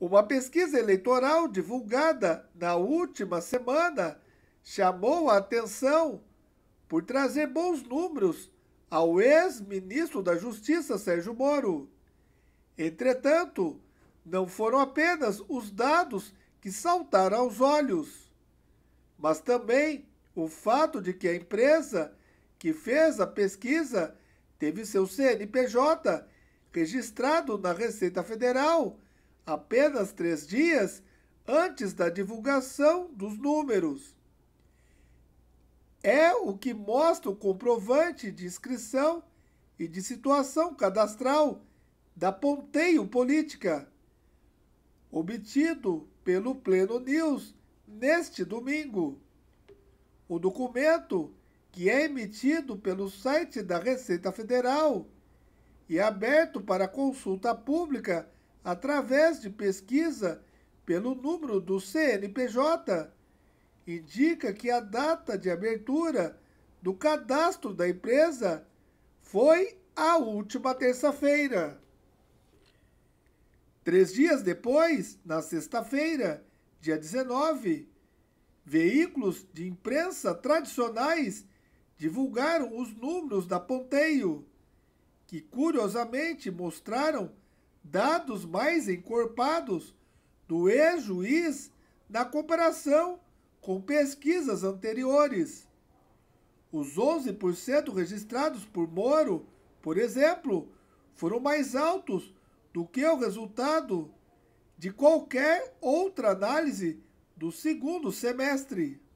Uma pesquisa eleitoral divulgada na última semana chamou a atenção por trazer bons números ao ex-ministro da Justiça Sérgio Moro. Entretanto, não foram apenas os dados que saltaram aos olhos, mas também o fato de que a empresa que fez a pesquisa teve seu CNPJ registrado na Receita Federal apenas três dias antes da divulgação dos números. É o que mostra o comprovante de inscrição e de situação cadastral da Ponteio Política, obtido pelo Pleno News neste domingo. O documento, que é emitido pelo site da Receita Federal e aberto para consulta pública através de pesquisa pelo número do CNPJ, indica que a data de abertura do cadastro da empresa foi a última terça-feira. Três dias depois, na sexta-feira, dia 19, veículos de imprensa tradicionais divulgaram os números da Ponteio, que curiosamente mostraram dados mais encorpados do ex-juiz na comparação com pesquisas anteriores. Os 11% registrados por Moro, por exemplo, foram mais altos do que o resultado de qualquer outra análise do segundo semestre.